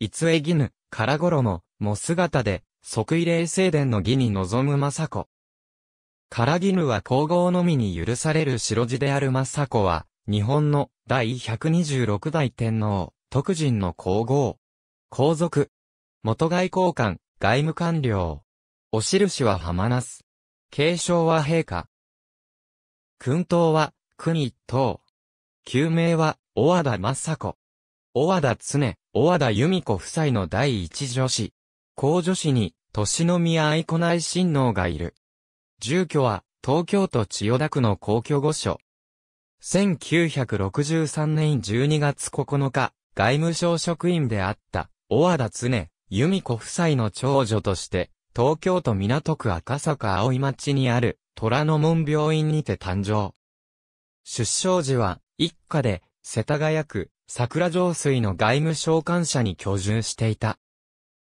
いつえぎぬ、からごろも、も姿で、即位礼正殿の儀に臨む政子。からぎぬは皇后のみに許される白地である政子は、日本の第126代天皇、徳人の皇后。皇族。元外交官、外務官僚。お印は浜那須。継承は陛下。君党は、国一等。旧名は、小和田政子。小和田常。小和田由美子夫妻の第一女子。皇女子に、年宮愛子内親王がいる。住居は、東京都千代田区の皇居御所。1963年12月9日、外務省職員であった、小和田常、由美子夫妻の長女として、東京都港区赤坂葵町にある、虎ノ門病院にて誕生。出生時は、一家で、世田谷区、桜上水の外務省官者に居住していた。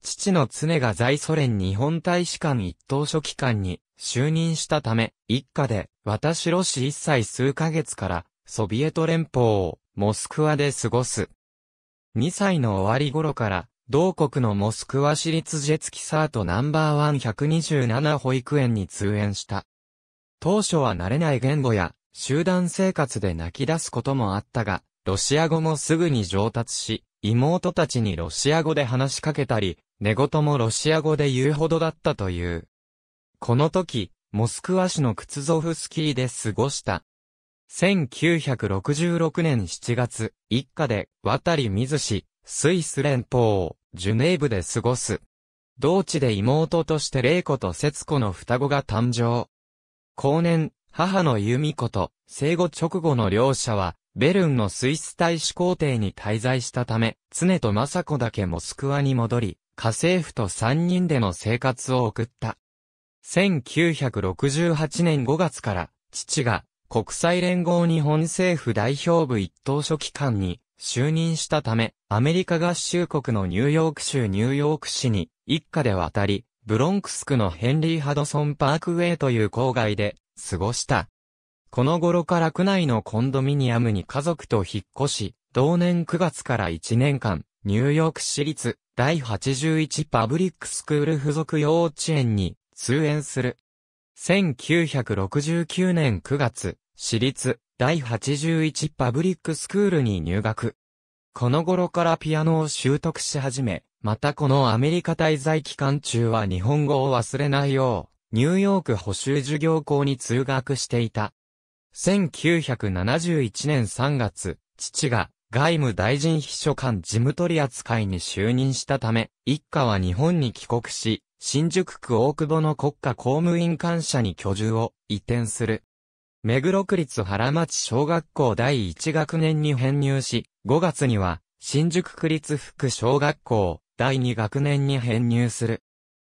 父の常が在ソ連日本大使館一等書記官に就任したため、一家で私ロシ一歳数ヶ月からソビエト連邦をモスクワで過ごす。二歳の終わり頃から同国のモスクワ市立ジェツキサートナンバーワン127保育園に通園した。当初は慣れない言語や集団生活で泣き出すこともあったが、ロシア語もすぐに上達し、妹たちにロシア語で話しかけたり、寝言もロシア語で言うほどだったという。この時、モスクワ市のクツゾフスキーで過ごした。1966年7月、一家で、渡り水市、スイス連邦、をジュネーブで過ごす。同地で妹として玲子と節子の双子が誕生。後年、母の由美子と、生後直後の両者は、ベルンのスイス大使公邸に滞在したため、常と政子だけモスクワに戻り、家政婦と三人での生活を送った。1968年5月から、父が国際連合日本政府代表部一等書記官に就任したため、アメリカ合衆国のニューヨーク州ニューヨーク市に一家で渡り、ブロンクスクのヘンリー・ハドソン・パークウェイという郊外で過ごした。この頃から区内のコンドミニアムに家族と引っ越し、同年9月から1年間、ニューヨーク市立第81パブリックスクール付属幼稚園に通園する。1969年9月、市立第81パブリックスクールに入学。この頃からピアノを習得し始め、またこのアメリカ滞在期間中は日本語を忘れないよう、ニューヨーク補修授業校に通学していた。1971年3月、父が外務大臣秘書官事務取扱いに就任したため、一家は日本に帰国し、新宿区大久保の国家公務員官舎に居住を移転する。目黒区立原町小学校第1学年に編入し、5月には新宿区立副小学校第2学年に編入する。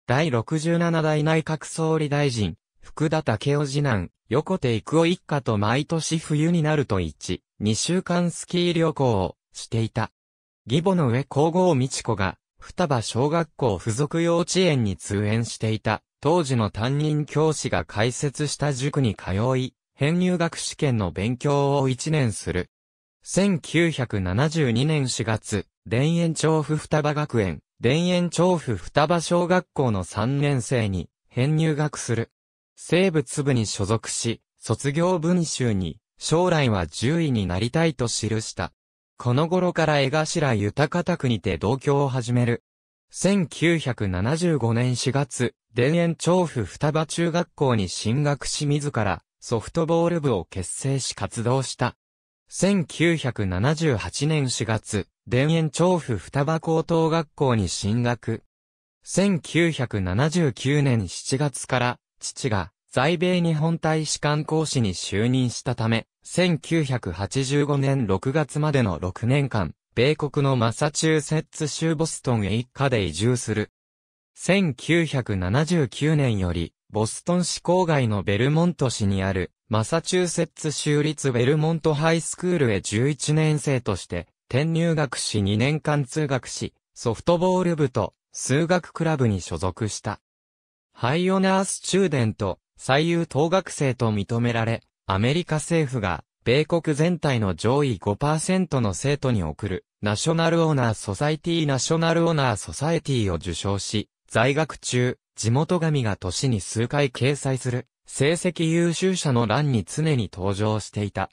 第67代内閣総理大臣、福田武雄次男、横手育夫一家と毎年冬になると1、2週間スキー旅行をしていた。義母の上皇后美智子が、双葉小学校附属幼稚園に通園していた、当時の担任教師が開設した塾に通い、編入学試験の勉強を1年する。1972年4月、田園調布双葉学園、田園調布双葉小学校の3年生に、編入学する。生物部に所属し、卒業文集に、将来は獣医になりたいと記した。この頃から江頭豊田区にて同居を始める。1975年4月、田園調布双葉中学校に進学し自ら、ソフトボール部を結成し活動した。1978年4月、田園調布双葉高等学校に進学。1979年7月から、父が在米日本大使館講師に就任したため、1985年6月までの6年間、米国のマサチューセッツ州ボストンへ一家で移住する。1979年より、ボストン市郊外のベルモント市にある、マサチューセッツ州立ベルモントハイスクールへ11年生として、転入学し2年間通学し、ソフトボール部と数学クラブに所属した。ハイオナースチューデント、最優等学生と認められ、アメリカ政府が、米国全体の上位5%の生徒に送る、ナショナルオーナーソサイティナショナルオーナーソサイティを受賞し、在学中、地元紙が年に数回掲載する、成績優秀者の欄に常に登場していた。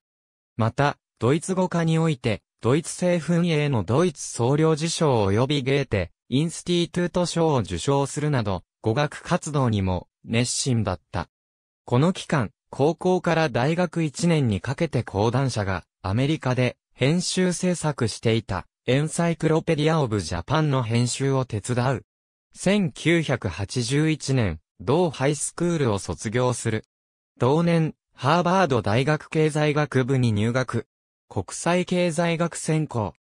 また、ドイツ語化において、ドイツ政府営のドイツ総領事賞及びゲーテ、インスティートゥート賞を受賞するなど、語学活動にも熱心だった。この期間、高校から大学1年にかけて講談社がアメリカで編集制作していたエンサイクロペディア・オブ・ジャパンの編集を手伝う。1981年、同ハイスクールを卒業する。同年、ハーバード大学経済学部に入学。国際経済学専攻。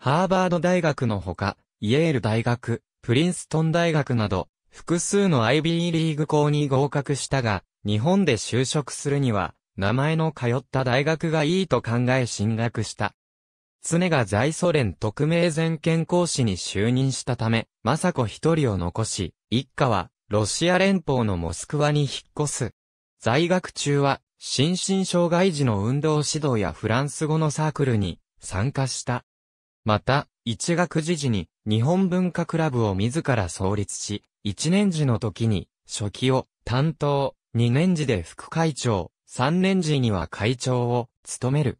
ハーバード大学のほか、イェール大学、プリンストン大学など、複数の IB リーグ校に合格したが、日本で就職するには、名前の通った大学がいいと考え進学した。常が在ソ連特命全権講師に就任したため、雅子一人を残し、一家は、ロシア連邦のモスクワに引っ越す。在学中は、心身障害児の運動指導やフランス語のサークルに参加した。また、一学時時に日本文化クラブを自ら創立し、一年時の時に書記を担当。2年時で副会長、3年時には会長を務める。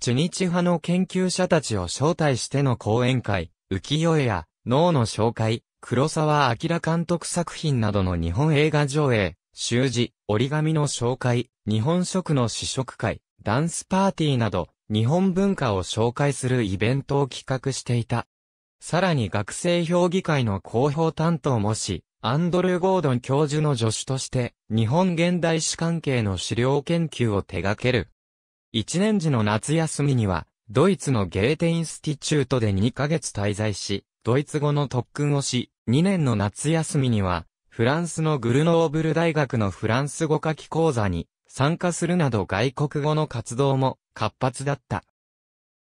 中日派の研究者たちを招待しての講演会、浮世絵や脳の紹介、黒沢明監督作品などの日本映画上映、習字、折り紙の紹介、日本食の試食会、ダンスパーティーなど、日本文化を紹介するイベントを企画していた。さらに学生評議会の広報担当もし、アンドルゴードン教授の助手として、日本現代史関係の資料研究を手掛ける。一年時の夏休みには、ドイツのゲーテインスティチュートで2ヶ月滞在し、ドイツ語の特訓をし、2年の夏休みには、フランスのグルノーブル大学のフランス語書き講座に参加するなど外国語の活動も活発だった。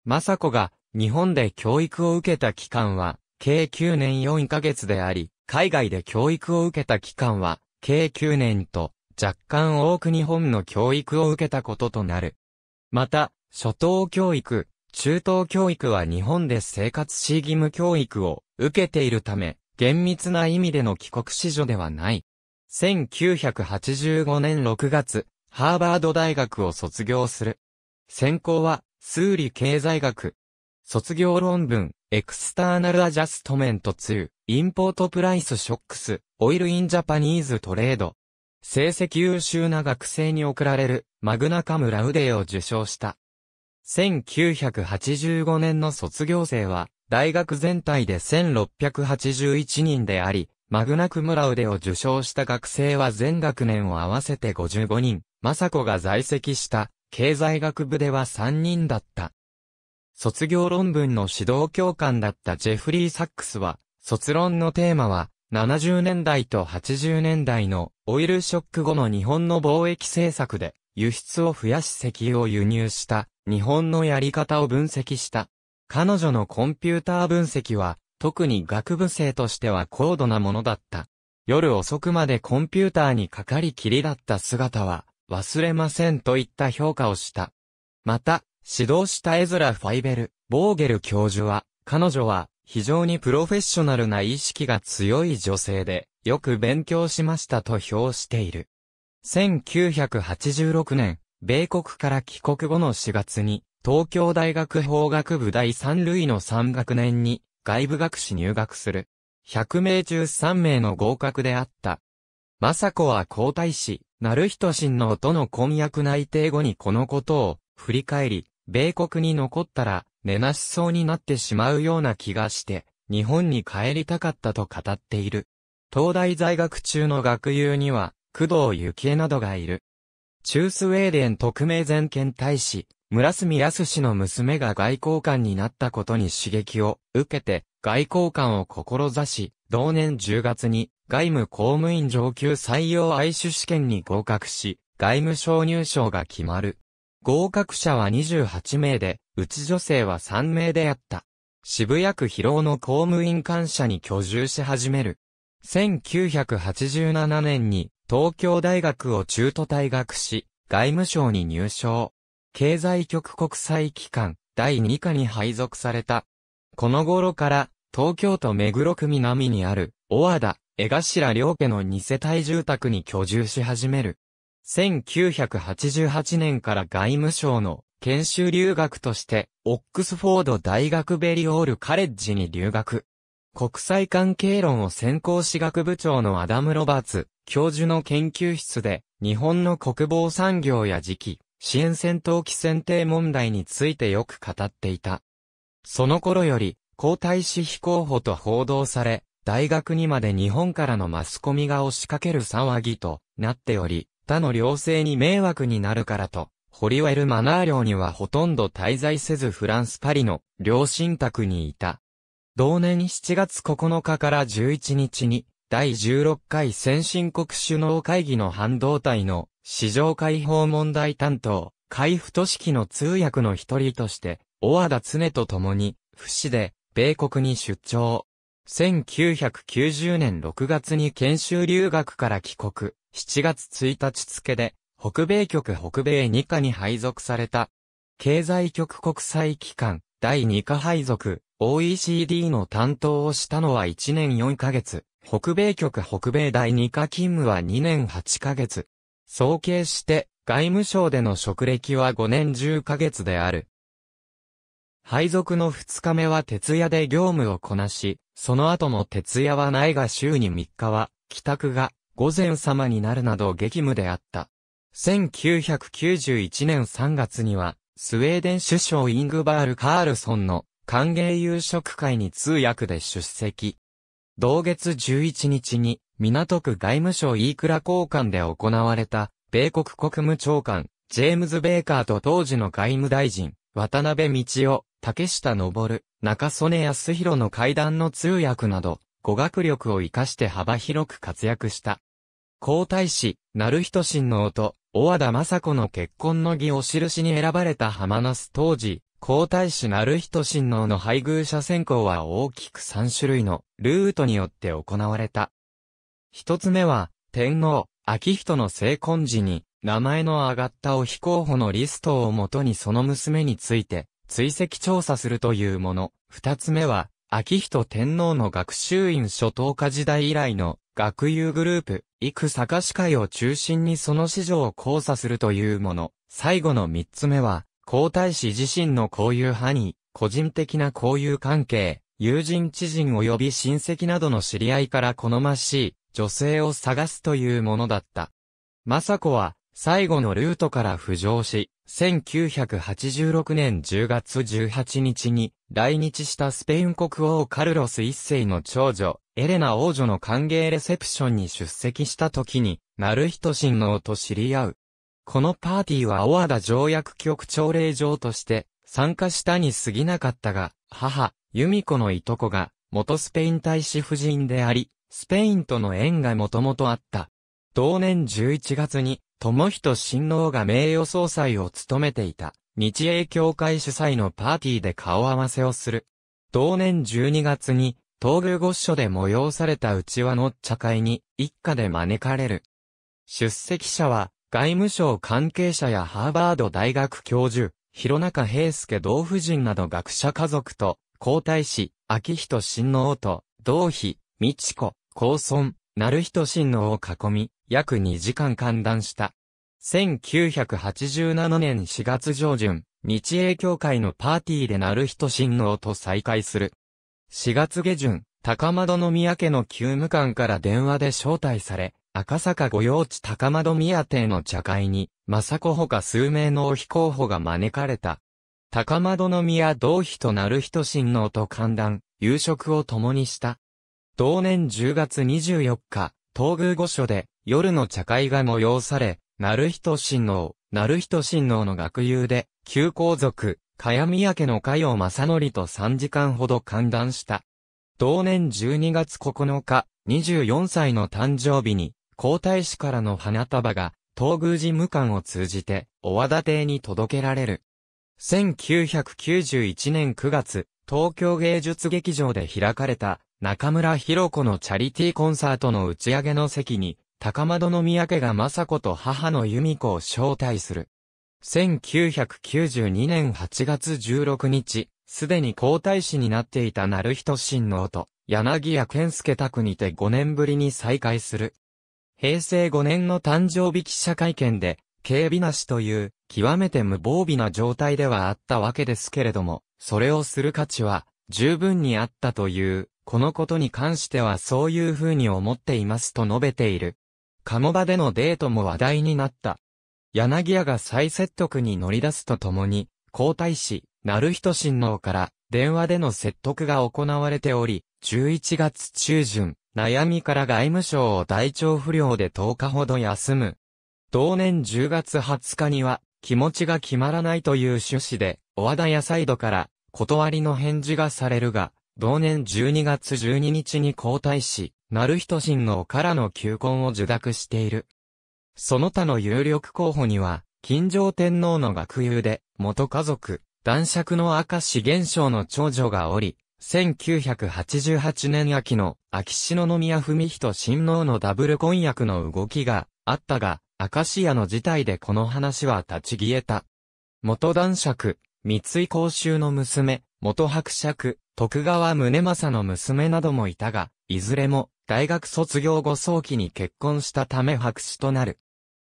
雅子が日本で教育を受けた期間は、計9年4ヶ月であり、海外で教育を受けた期間は、計9年と、若干多く日本の教育を受けたこととなる。また、初等教育、中等教育は日本で生活し義務教育を受けているため、厳密な意味での帰国子女ではない。1985年6月、ハーバード大学を卒業する。専攻は、数理経済学、卒業論文、エクスターナルアジャストメント2、インポートプライスショックス、オイルインジャパニーズトレード。成績優秀な学生に贈られる、マグナカムラウデーを受賞した。1985年の卒業生は、大学全体で1681人であり、マグナクムラウデを受賞した学生は全学年を合わせて55人、マサコが在籍した、経済学部では3人だった。卒業論文の指導教官だったジェフリー・サックスは、卒論のテーマは、70年代と80年代のオイルショック後の日本の貿易政策で輸出を増やし石油を輸入した日本のやり方を分析した。彼女のコンピューター分析は特に学部生としては高度なものだった。夜遅くまでコンピューターにかかりきりだった姿は忘れませんといった評価をした。また、指導したエズラ・ファイベル、ボーゲル教授は、彼女は非常にプロフェッショナルな意識が強い女性で、よく勉強しましたと評している。1986年、米国から帰国後の4月に、東京大学法学部第3類の3学年に、外部学士入学する。100名中3名の合格であった。雅子は皇太子、なるひと親王の婚約内定後にこのことを、振り返り、米国に残ったら、寝なしそうになってしまうような気がして、日本に帰りたかったと語っている。東大在学中の学友には、工藤幸恵などがいる。中スウェーデン特命全権大使、村住康氏の娘が外交官になったことに刺激を受けて、外交官を志し、同年10月に外務公務員上級採用愛種試験に合格し、外務省入賞が決まる。合格者は28名で、うち女性は3名であった。渋谷区広尾の公務員官舎に居住し始める。1987年に東京大学を中途退学し、外務省に入省。経済局国際機関第2課に配属された。この頃から東京都目黒区南にある、小和田、江頭両家の二世帯住宅に居住し始める。1988年から外務省の研修留学として、オックスフォード大学ベリオールカレッジに留学。国際関係論を専攻私学部長のアダム・ロバーツ、教授の研究室で、日本の国防産業や時期、支援戦闘機選定問題についてよく語っていた。その頃より、皇太子非候補と報道され、大学にまで日本からのマスコミが押しかける騒ぎとなっており、他の寮生に迷惑になるからと、ホリウェル・マナー領にはほとんど滞在せずフランス・パリの両親宅にいた。同年7月9日から11日に、第16回先進国首脳会議の半導体の市場開放問題担当、海部都市の通訳の一人として、小和田常と共に、不死で、米国に出張。1990年6月に研修留学から帰国。7月1日付で、北米局北米2課に配属された、経済局国際機関、第2課配属、OECD の担当をしたのは1年4ヶ月、北米局北米第2課勤務は2年8ヶ月。総計して、外務省での職歴は5年10ヶ月である。配属の2日目は徹夜で業務をこなし、その後の徹夜はないが週に3日は、帰宅が御前様になるなど激務であった。1991年3月には、スウェーデン首相イングバール・カールソンの歓迎夕食会に通訳で出席。同月11日に、港区外務省飯倉交換で行われた、米国国務長官、ジェームズ・ベーカーと当時の外務大臣、渡辺道夫、竹下登、中曽根康弘の会談の通訳など、語学力を活かして幅広く活躍した。皇太子、成人親のと、小和田雅子の結婚の儀を印に選ばれた浜那須当時、皇太子成人親王の配偶者選考は大きく3種類のルートによって行われた。一つ目は、天皇、昭仁の成婚時に、名前の挙がったお非候補のリストをもとにその娘について、追跡調査するというもの。二つ目は、昭仁天皇の学習院初等科時代以来の学友グループ、幾坂市会を中心にその市場を交差するというもの。最後の三つ目は、皇太子自身の交友派に、個人的な交友関係、友人知人及び親戚などの知り合いから好ましい、女性を探すというものだった。政子は、最後のルートから浮上し、1986年10月18日に、来日したスペイン国王カルロス一世の長女、エレナ王女の歓迎レセプションに出席した時に、ナルヒト親王と知り合う。このパーティーはオアダ条約局長令状として参加したに過ぎなかったが、母、ユミコのいとこが元スペイン大使夫人であり、スペインとの縁がもともとあった。同年11月に、友人親王が名誉総裁を務めていた。日英協会主催のパーティーで顔合わせをする。同年12月に、東宮御所で催された内輪の茶会に、一家で招かれる。出席者は、外務省関係者やハーバード大学教授、広中平介同夫人など学者家族と、皇太子、秋仁親王と、同妃、美智子、高孫、成人親王を囲み、約2時間歓談した。1987年4月上旬、日英協会のパーティーで鳴人親王と再会する。4月下旬、高円宮家の旧務官から電話で招待され、赤坂御用地高円宮邸の茶会に、政子ほか数名のお非候補が招かれた。高円宮同妃とる人親王と歓談、夕食を共にした。同年10月24日、東宮御所で夜の茶会が催され、なるのう、親王、ひと親王の学友で、旧皇族、茅宮家の加陽正則と3時間ほど観談した。同年12月9日、24歳の誕生日に、皇太子からの花束が、東宮寺無官を通じて、お和田邸に届けられる。1991年9月、東京芸術劇場で開かれた、中村博子のチャリティーコンサートの打ち上げの席に、高の宮家が雅子と母の由美子を招待する。1992年8月16日、すでに皇太子になっていた成人親王と、柳谷健介宅にて5年ぶりに再会する。平成5年の誕生日記者会見で、警備なしという、極めて無防備な状態ではあったわけですけれども、それをする価値は、十分にあったという、このことに関してはそういうふうに思っていますと述べている。鴨場でのデートも話題になった。柳屋が再説得に乗り出すとともに、皇太子、成人親王から電話での説得が行われており、11月中旬、悩みから外務省を体調不良で10日ほど休む。同年10月20日には、気持ちが決まらないという趣旨で、お和田屋サイドから、断りの返事がされるが、同年12月12日に交代し、なる人親王からの求婚を受諾している。その他の有力候補には、金城天皇の学友で、元家族、男爵の赤石現象の長女がおり、1988年秋の秋篠宮文人親王のダブル婚約の動きがあったが、明石屋の事態でこの話は立ち消えた。元男爵、三井公衆の娘、元伯爵、徳川宗政の娘などもいたが、いずれも大学卒業後早期に結婚したため白紙となる。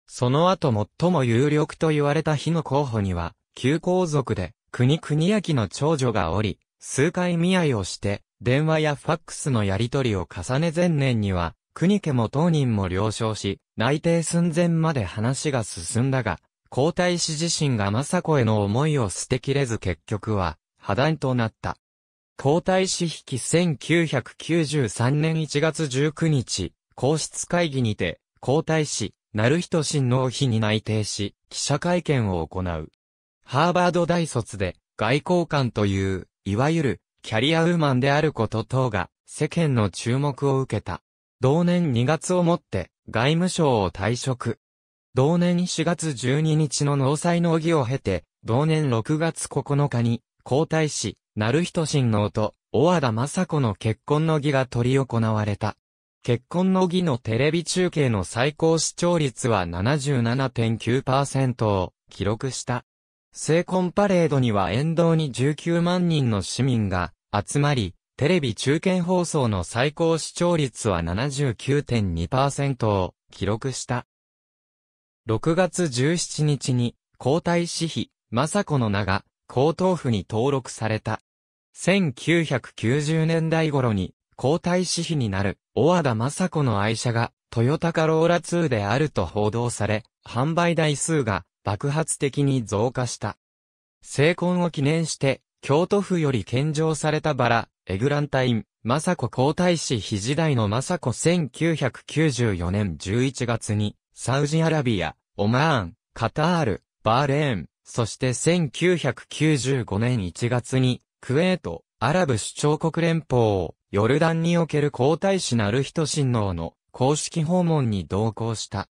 その後最も有力と言われた日の候補には、旧皇族で国国明の長女がおり、数回見合いをして、電話やファックスのやり取りを重ね前年には、国家も当人も了承し、内定寸前まで話が進んだが、皇太子自身が政子への思いを捨てきれず結局は、破談となった。皇太子引き1993年1月19日、皇室会議にて、皇太子、なる人親王妃に内定し、記者会見を行う。ハーバード大卒で、外交官という、いわゆる、キャリアウーマンであること等が、世間の注目を受けた。同年2月をもって、外務省を退職。同年4月12日の納采の儀を経て、同年6月9日に、皇太子、成人親王と、小和田雅子の結婚の儀が執り行われた。結婚の儀のテレビ中継の最高視聴率は77.9%を記録した。成婚パレードには沿道に19万人の市民が集まり、テレビ中堅放送の最高視聴率は79.2%を記録した。6月17日に、皇太子妃、雅子の名が、皇統府に登録された。1990年代頃に、皇太子妃になる、小和田雅子の愛車が、トヨタカローラ2であると報道され、販売台数が爆発的に増加した。成婚を記念して、京都府より献上されたバラ、エグランタイン、雅子皇太子妃時代の雅子1994年11月に、サウジアラビア、オマーン、カタール、バーレーン、そして1995年1月に、クウェート、アラブ首長国連邦、ヨルダンにおける皇太子なる人親王の公式訪問に同行した。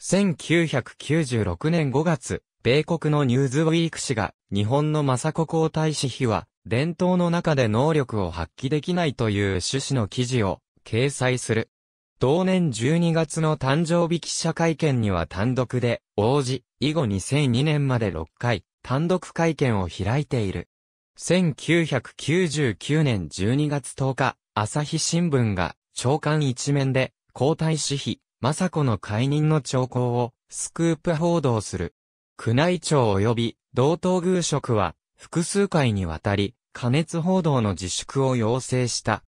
1996年5月、米国のニューズウィーク氏が、日本の政子皇太子妃は、伝統の中で能力を発揮できないという趣旨の記事を、掲載する。同年12月の誕生日記者会見には単独で、応じ、以後2002年まで6回、単独会見を開いている。1999年12月10日、朝日新聞が、長官一面で、皇太子妃、雅子の解任の兆候を、スクープ報道する。宮内庁及び、同等宮職は、複数回にわたり、加熱報道の自粛を要請した。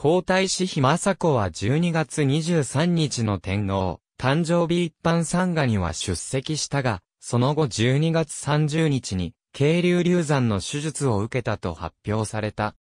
皇太子妃雅子は12月23日の天皇、誕生日一般参賀には出席したが、その後12月30日に、渓流流産の手術を受けたと発表された。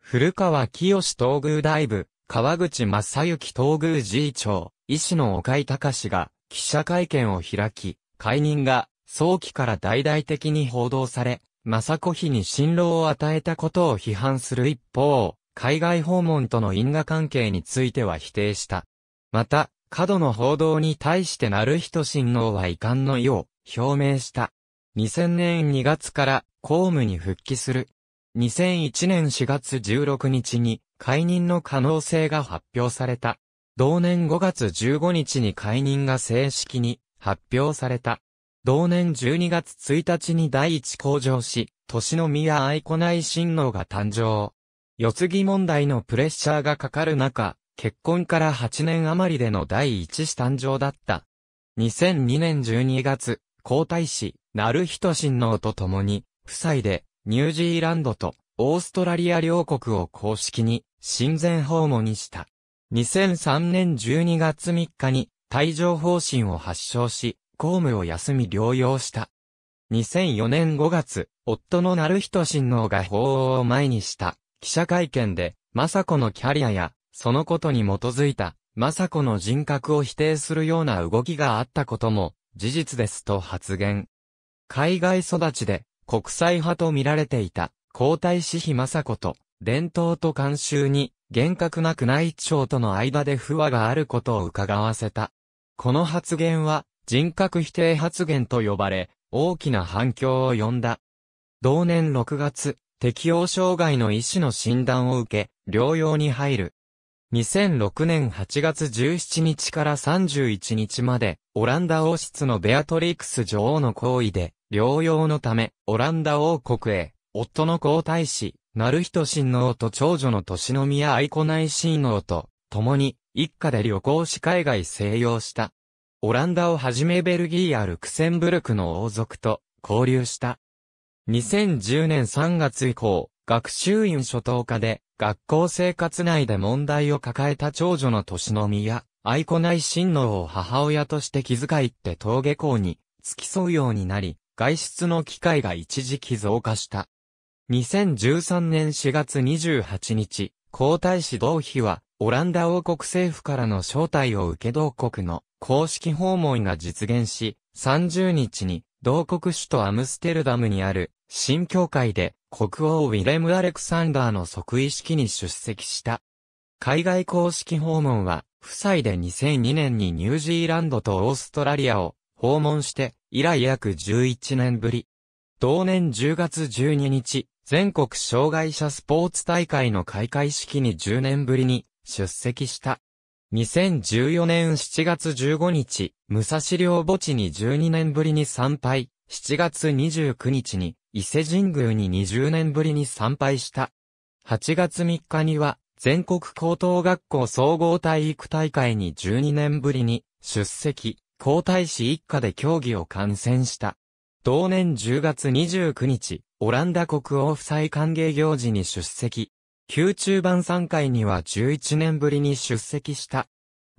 古川清東宮大部、川口正幸東宮寺長、医師の岡井隆が記者会見を開き、解任が早期から大々的に報道され、雅子妃に辛労を与えたことを批判する一方、海外訪問との因果関係については否定した。また、過度の報道に対してなる人親王は遺憾の意を表明した。2000年2月から公務に復帰する。2001年4月16日に解任の可能性が発表された。同年5月15日に解任が正式に発表された。同年12月1日に第一向上し、年の宮愛子内親王が誕生。世継ぎ問題のプレッシャーがかかる中、結婚から8年余りでの第一子誕生だった。2002年12月、皇太子、ナルヒト親王と共に、夫妻で、ニュージーランドとオーストラリア両国を公式に、親善訪問にした。2003年12月3日に、帯状方針を発症し、公務を休み療養した。2004年5月、夫のナルヒト親王が法王を前にした記者会見で、雅子のキャリアや、そのことに基づいた、雅子の人格を否定するような動きがあったことも、事実ですと発言。海外育ちで、国際派と見られていた、皇太子妃雅子と、伝統と慣習に、厳格な宮内庁との間で不和があることを伺わせた。この発言は、人格否定発言と呼ばれ、大きな反響を呼んだ。同年6月、適応障害の医師の診断を受け、療養に入る。2006年8月17日から31日まで、オランダ王室のベアトリックス女王の行為で、療養のため、オランダ王国へ、夫の皇太子、ナルヒト親王と長女の年宮愛子内親王と、共に、一家で旅行し海外静養した。オランダをはじめベルギーやルクセンブルクの王族と交流した。2010年3月以降、学習院初等科で、学校生活内で問題を抱えた長女の年の宮、愛子内親王を母親として気遣いって登下校に付き添うようになり、外出の機会が一時期増加した。2013年4月28日、皇太子同妃は、オランダ王国政府からの招待を受け同国の公式訪問が実現し、30日に同国首都アムステルダムにある新教会で国王ウィレム・アレクサンダーの即位式に出席した。海外公式訪問は、夫妻で2002年にニュージーランドとオーストラリアを訪問して、以来約11年ぶり。同年10月12日、全国障害者スポーツ大会の開会式に10年ぶりに出席した。2014年7月15日、武蔵陵墓地に12年ぶりに参拝、7月29日に伊勢神宮に20年ぶりに参拝した。8月3日には、全国高等学校総合体育大会に12年ぶりに出席、皇太子一家で競技を観戦した。同年10月29日、オランダ国王夫妻歓迎行事に出席。宮中晩餐会には11年ぶりに出席した。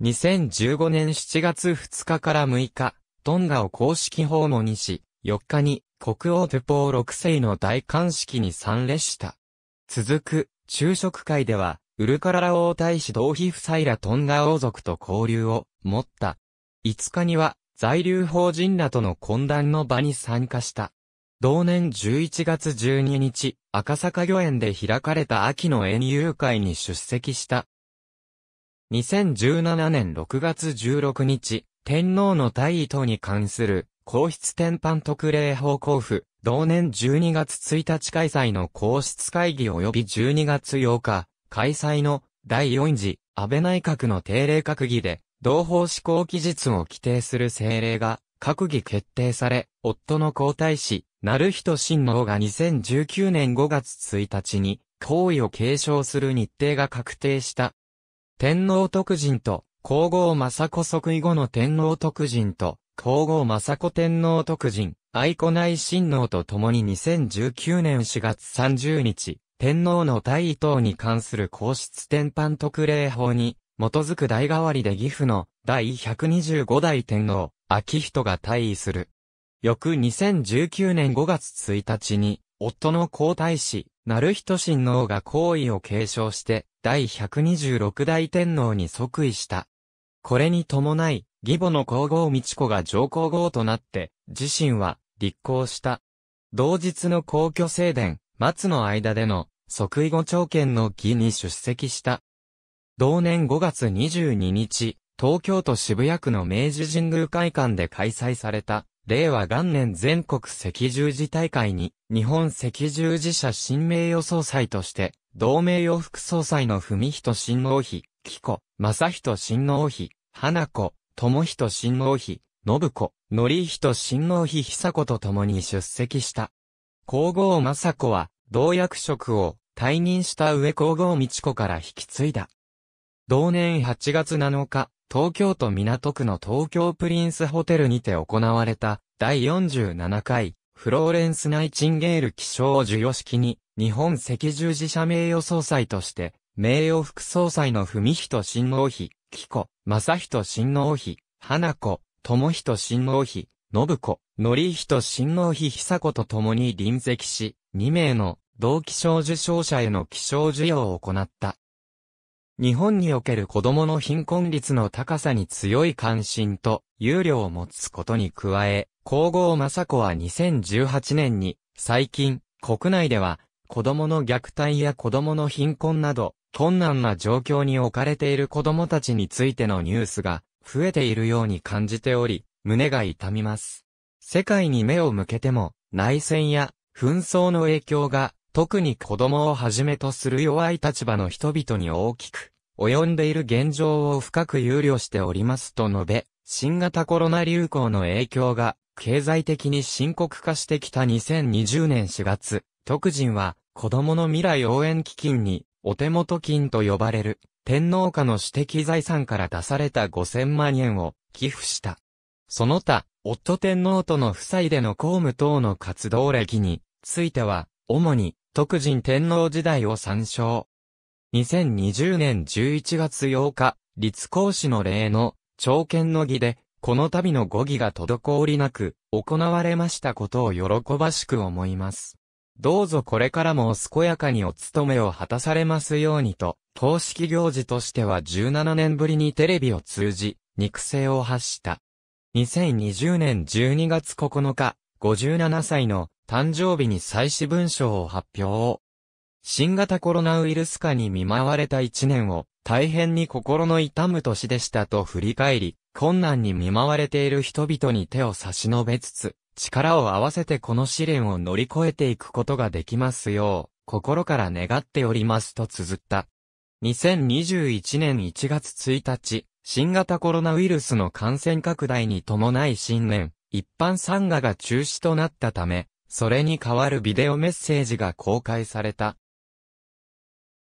2015年7月2日から6日、トンガを公式訪問にし、4日に国王トゥポー6世の大冠式に参列した。続く、昼食会では、ウルカララ王太子同妃夫妻らトンガ王族と交流を持った。5日には、在留法人らとの懇談の場に参加した。同年11月12日、赤坂御苑で開かれた秋の園遊会に出席した。2017年6月16日、天皇の退位等に関する皇室天般特例法交付、同年12月1日開催の皇室会議及び12月8日、開催の第4次安倍内閣の定例閣議で、同法施行期日を規定する政令が閣議決定され、夫の皇太子、成人親王が2019年5月1日に、皇位を継承する日程が確定した。天皇特人と、皇后雅子即位後の天皇特人と、皇后雅子天皇特人、愛子内親王と共に2019年4月30日、天皇の大位等に関する皇室天般特例法に、基づく代替わりで岐阜の第125代天皇、昭仁が退位する。翌2019年5月1日に、夫の皇太子、成人親王が皇位を継承して、第126代天皇に即位した。これに伴い、義母の皇后美智子が上皇后となって、自身は立候した。同日の皇居正殿、松の間での即位後朝見の儀に出席した。同年5月22日、東京都渋谷区の明治神宮会館で開催された、令和元年全国赤十字大会に、日本赤十字社新名誉総裁として、同名誉副総裁の文人新王妃、紀子、正人新王妃、花子、友人親王妃、信子、則人親王妃久子と共に出席した。皇后雅子は、同役職を退任した上皇后道子から引き継いだ。同年8月7日、東京都港区の東京プリンスホテルにて行われた第47回フローレンス・ナイチンゲール気象授与式に日本赤十字社名誉総裁として名誉副総裁の文人新王妃、紀子、正人親王妃、花子、智人親王妃、信子、則人親王妃久子と共に臨席し、2名の同期賞受賞者への気象授与を行った。日本における子供の貧困率の高さに強い関心と憂慮を持つことに加え、皇后雅子は2018年に最近国内では子供の虐待や子供の貧困など困難な状況に置かれている子供たちについてのニュースが増えているように感じており、胸が痛みます。世界に目を向けても、内戦や紛争の影響が、特に子供をはじめとする弱い立場の人々に大きく、及んでいる現状を深く憂慮しておりますと述べ、新型コロナ流行の影響が、経済的に深刻化してきた2020年4月、特人は、子供の未来応援基金に、お手元金と呼ばれる、天皇家の私的財産から出された5000万円を寄付した。その他、夫天皇との夫妻での公務等の活動歴については、主に、徳人天皇時代を参照。2020年11月8日、立皇嗣の礼の、朝見の儀で、この度の語義が滞りなく、行われましたことを喜ばしく思います。どうぞこれからもお健やかにお務めを果たされますようにと、公式行事としては17年ぶりにテレビを通じ、肉声を発した。2020年12月9日、57歳の誕生日に祭祀文章を発表。新型コロナウイルス化に見舞われた一年を大変に心の痛む年でしたと振り返り、困難に見舞われている人々に手を差し伸べつつ、力を合わせてこの試練を乗り越えていくことができますよう、心から願っておりますと綴った。2021年1月1日、新型コロナウイルスの感染拡大に伴い新年、一般参賀が中止となったため、それに代わるビデオメッセージが公開された。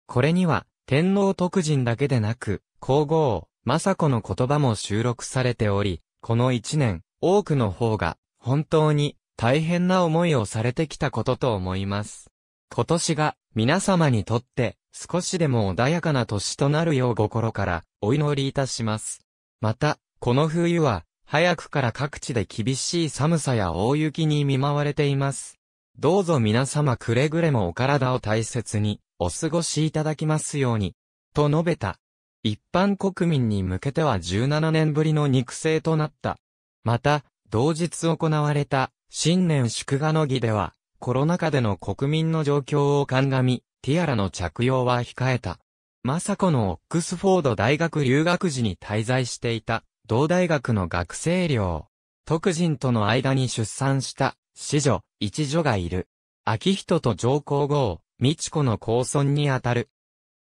これには、天皇特人だけでなく、皇后、雅子の言葉も収録されており、この一年、多くの方が、本当に大変な思いをされてきたことと思います。今年が皆様にとって少しでも穏やかな年となるよう心からお祈りいたします。また、この冬は早くから各地で厳しい寒さや大雪に見舞われています。どうぞ皆様くれぐれもお体を大切にお過ごしいただきますように、と述べた。一般国民に向けては17年ぶりの肉声となった。また、同日行われた新年祝賀の儀では、コロナ禍での国民の状況を鑑み、ティアラの着用は控えた。雅子のオックスフォード大学留学時に滞在していた、同大学の学生寮。特人との間に出産した、子女、一女がいる。秋人と上皇后、美智子の高村にあたる。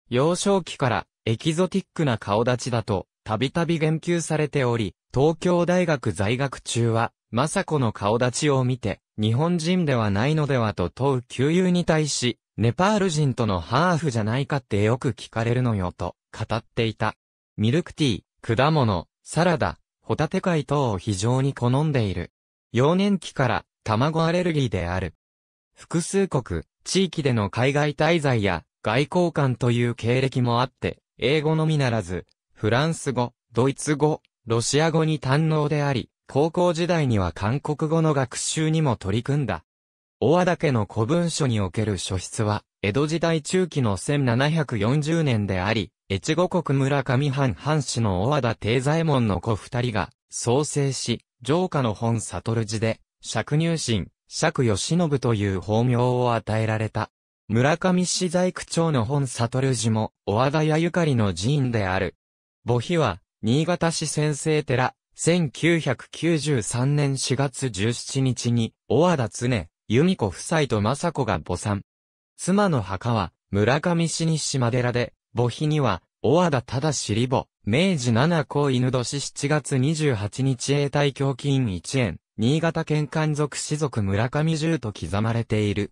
幼少期からエキゾティックな顔立ちだと、たびたび言及されており、東京大学在学中は、雅子の顔立ちを見て、日本人ではないのではと問う旧友に対し、ネパール人とのハーフじゃないかってよく聞かれるのよと語っていた。ミルクティー、果物、サラダ、ホタテ貝等を非常に好んでいる。幼年期から卵アレルギーである。複数国、地域での海外滞在や外交官という経歴もあって、英語のみならず、フランス語、ドイツ語、ロシア語に堪能であり、高校時代には韓国語の学習にも取り組んだ。大和田家の古文書における書室は、江戸時代中期の1740年であり、越後国村上藩藩士の大和田定左衛門の子二人が、創生し、城下の本悟寺で、釈入信、釈義信という法名を与えられた。村上市在区長の本悟寺も、大和田屋ゆかりの寺院である。母妃は、新潟市先生寺、1993年4月17日に、小和田常、由美子夫妻と雅子が母ん。妻の墓は、村上市西島寺で、母碑には、小和田忠尻母、明治七公犬年7月28日永代供金1円、新潟県官族士族村上十と刻まれている。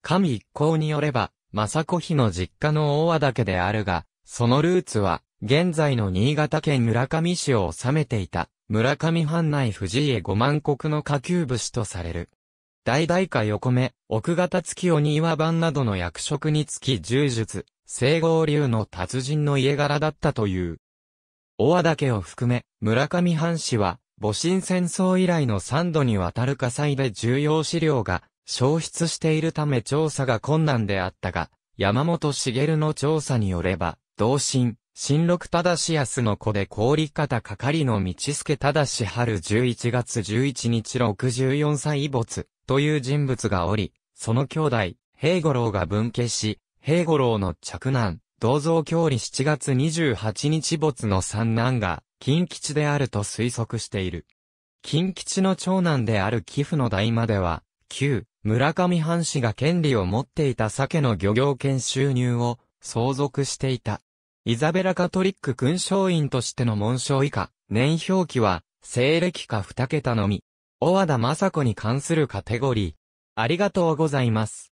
神一行によれば、雅子妃の実家の大和田家であるが、そのルーツは、現在の新潟県村上市を治めていた、村上藩内藤家五万石の下級武士とされる。大々家横目、奥方月鬼岩番などの役職につき柔術、西合流の達人の家柄だったという。大和岳を含め、村上藩士は、戊辰戦争以来の三度にわたる火災で重要資料が消失しているため調査が困難であったが、山本茂の調査によれば、同心、新六忠康の子で氷方係の道助忠春11月11日64歳没という人物がおり、その兄弟、平五郎が分家し、平五郎の着男、銅像郷里7月28日没の三男が、金吉であると推測している。金吉の長男である寄付の代までは、旧、村上藩士が権利を持っていた酒の漁業権収入を相続していた。イザベラカトリック勲章院としての紋章以下、年表記は、西暦か二桁のみ。小和田雅子に関するカテゴリー。ありがとうございます。